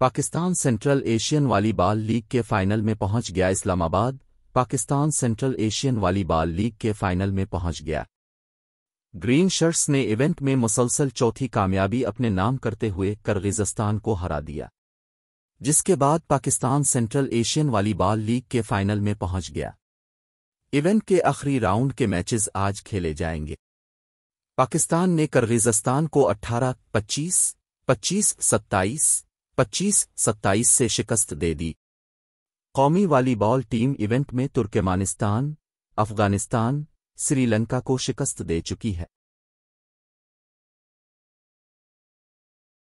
Pakistan central Asian वाली बाल league के फाइनल में पहुंच गया इस्लामाबाद पाकिस्तान सेंट्रल एशियन वाली बाल लीग के फाइनल में पहुंच गया ग्रीन शर्ट्स ने इवेंट में मुसलसल चौथी कामयाबी अपने नाम करते हुए करगिजस्तान को हरा दिया जिसके बाद पाकिस्तान सेंट्रल एशियन वाली बाल लीग के फाइनल में पहुंच गया इवेंट के आखिरी राउंड के मैचेस आज खेले जाएंगे पाकिस्तान ने करगिजस्तान को 18, 25, 25, 27, पच्चीस सत्ताईस से शिकस्त दे दी कौमी वॉलीबॉल टीम इवेंट में तुर्कमानिस्तान अफगानिस्तान श्रीलंका को शिकस्त दे चुकी है